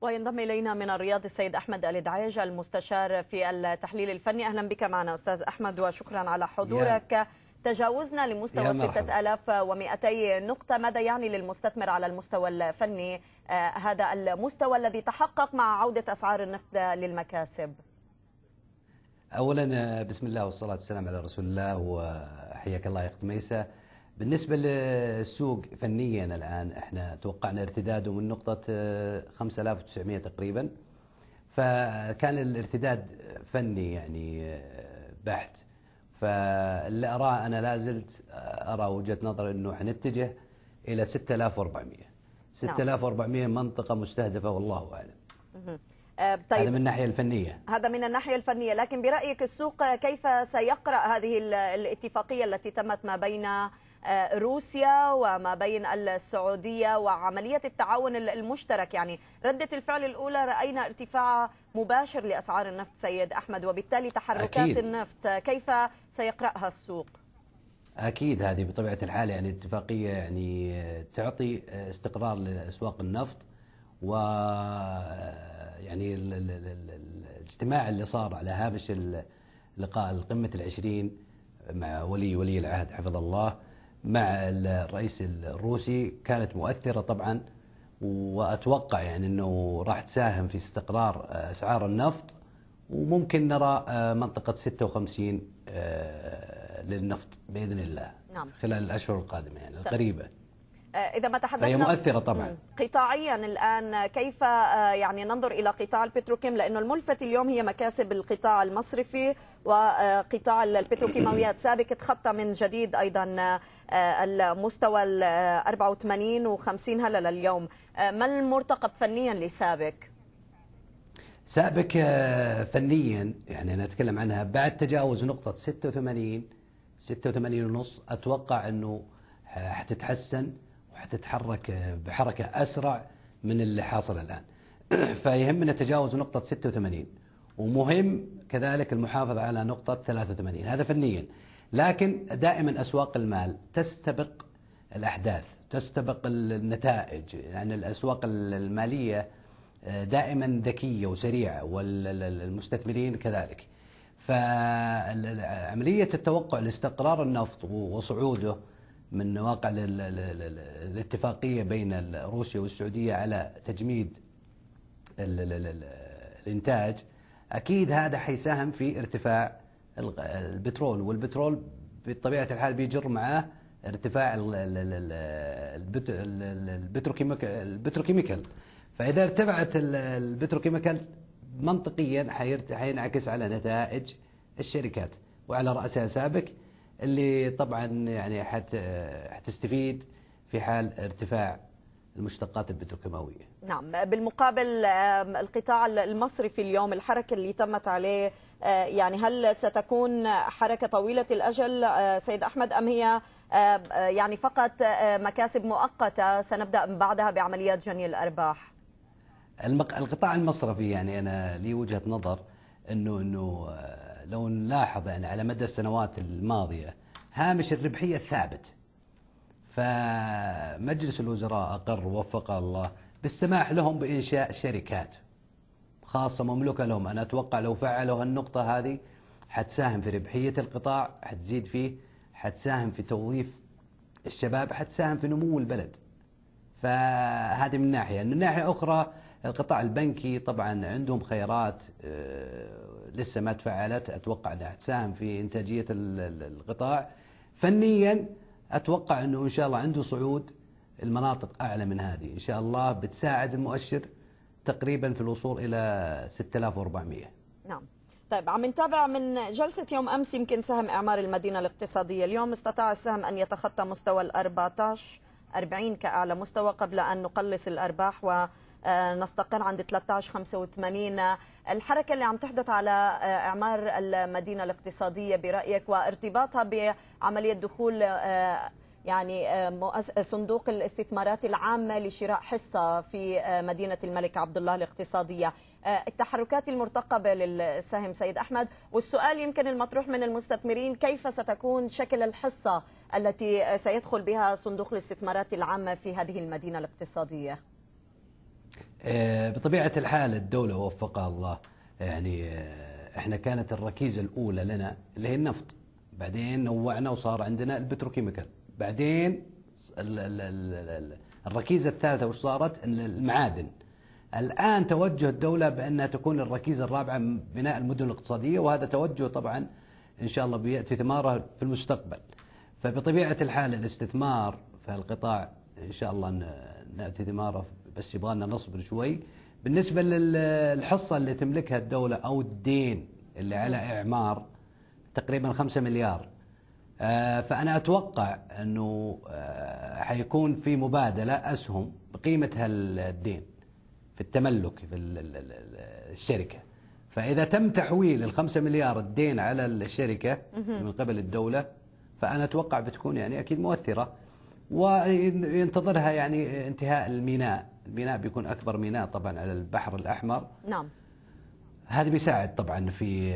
وينضم إلينا من الرياض السيد أحمد الدعاج المستشار في التحليل الفني أهلا بك معنا أستاذ أحمد وشكرا على حضورك يا. تجاوزنا لمستوى 6200 نقطة ماذا يعني للمستثمر على المستوى الفني آه، هذا المستوى الذي تحقق مع عودة أسعار النفط للمكاسب أولا آه، بسم الله والصلاة والسلام على رسول الله وحياك الله يا أخت ميسة بالنسبة للسوق فنيا الآن احنا توقعنا ارتداده من نقطة 5900 آه، تقريبا فكان الارتداد فني يعني آه، بحت فاللي أراه أنا لازلت آه، أرى وجهة نظر أنه حنتجه إلى 6400 6400 نعم. منطقة مستهدفة والله أعلم طيب هذا من الناحية الفنية هذا من الناحية الفنية لكن برأيك السوق كيف سيقرأ هذه الاتفاقية التي تمت ما بين آه، روسيا وما بين السعودية وعملية التعاون المشترك يعني ردة الفعل الأولى رأينا ارتفاع مباشر لأسعار النفط سيد أحمد وبالتالي تحركات أكيد. النفط كيف سيقرأها السوق؟ أكيد هذه بطبيعة الحال يعني اتفاقية يعني آه، تعطي آه، استقرار لأسواق النفط و يعني الاجتماع اللي صار على هامش لقاء القمة العشرين مع ولي ولي العهد حفظ الله مع الرئيس الروسي كانت مؤثرة طبعا وأتوقع يعني أنه راح تساهم في استقرار أسعار النفط وممكن نرى منطقة 56 للنفط بإذن الله نعم. خلال الأشهر القادمة يعني طيب. القريبة آه، إذا ما تحدثنا هي مؤثرة طبعا قطاعيا الآن كيف آه، يعني ننظر إلى قطاع البتروكيم لأنه الملفت اليوم هي مكاسب القطاع المصرفي وقطاع آه، البتروكيماويات سابق تخطى من جديد أيضا المستوى ال 84 و50 هلا اليوم ما المرتقب فنيا لسابق؟ سابق فنيا يعني أنا أتكلم عنها بعد تجاوز نقطة 86 86 ونص أتوقع أنه حتتحسن حتتحرك بحركة أسرع من اللي حاصل الآن فيهمنا تجاوز نقطة 86 ومهم كذلك المحافظة على نقطة 83 هذا فنيا لكن دائما أسواق المال تستبق الأحداث تستبق النتائج لأن يعني الأسواق المالية آه، دائما ذكية وسريعة والمستثمرين كذلك فعملية التوقع لاستقرار النفط وصعوده من واقع الاتفاقية بين روسيا والسعودية على تجميد الإنتاج أكيد هذا حيساهم في ارتفاع البترول والبترول بطبيعة الحال بيجر معاه ارتفاع البتروكيميكال فإذا ارتفعت البتروكيميكال منطقيا حينعكس على نتائج الشركات وعلى رأسها سابك اللي طبعا يعني حت حتستفيد في حال ارتفاع المشتقات البتروكيماويه. نعم بالمقابل القطاع المصرفي اليوم الحركه اللي تمت عليه آه، يعني هل ستكون حركه طويله الاجل آه، سيد احمد ام هي آه، يعني فقط مكاسب مؤقته سنبدا بعدها بعمليات جني الارباح؟ القطاع المصرفي يعني انا لي وجهه نظر انه انه لو نلاحظ يعني على مدى السنوات الماضية هامش الربحية الثابت فمجلس الوزراء أقر وفق الله بالسماح لهم بإنشاء شركات خاصة مملوكة لهم أنا أتوقع لو فعلوا هالنقطه هذه حتساهم في ربحية القطاع حتزيد فيه حتساهم في توظيف الشباب حتساهم في نمو البلد فهذه من ناحية من ناحية أخرى القطاع البنكي طبعا عندهم خيارات آه، لسه ما تفعلت أتوقع أنها تساهم في إنتاجية القطاع فنيا أتوقع أنه إن شاء الله عنده صعود المناطق أعلى من هذه إن شاء الله بتساعد المؤشر تقريبا في الوصول إلى 6400 نعم طيب عم نتابع من جلسة يوم أمس يمكن سهم إعمار المدينة الاقتصادية اليوم استطاع السهم أن يتخطى مستوى ال 14 40 كأعلى مستوى قبل أن نقلص الأرباح و آه، نستقر عند 1385 الحركة اللي عم تحدث على آه، إعمار المدينة الاقتصادية برأيك وارتباطها بعملية دخول آه، يعني صندوق الاستثمارات العامة لشراء حصة في مدينة الملك عبد الله الاقتصادية التحركات المرتقبة للسهم سيد أحمد والسؤال يمكن المطروح من المستثمرين كيف ستكون شكل الحصة التي سيدخل بها صندوق الاستثمارات العامة في هذه المدينة الاقتصادية آه، بطبيعة الحال الدولة وفقها الله يعني آه، احنا كانت الركيزة الأولى لنا اللي هي النفط بعدين نوعنا وصار عندنا البتروكيميكال بعدين الركيزة الثالثة وش صارت المعادن الآن توجه الدولة بأنها تكون الركيزة الرابعة بناء المدن الاقتصادية وهذا توجه طبعا إن شاء الله بيأتي ثماره في المستقبل فبطبيعة الحال الاستثمار في القطاع إن شاء الله نأتي ثماره بس يبغالنا نصبر شوي بالنسبة للحصة اللي تملكها الدولة أو الدين اللي على إعمار تقريبا 5 مليار آه، فأنا أتوقع أنه آه، حيكون في مبادلة أسهم بقيمة هالدين في التملك في الشركة فإذا تم تحويل الخمسة مليار الدين على الشركة من قبل الدولة فأنا أتوقع بتكون يعني أكيد مؤثرة وينتظرها يعني انتهاء الميناء الميناء بيكون أكبر ميناء طبعا على البحر الأحمر نعم هذا بيساعد طبعا في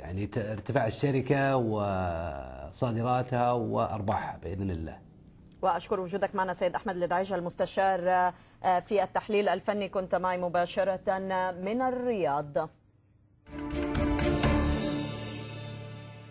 يعني ارتفاع الشركة وصادراتها وأرباحها بإذن الله وأشكر وجودك معنا سيد أحمد لدعيجة المستشار آه، في التحليل الفني كنت معي مباشرة من الرياض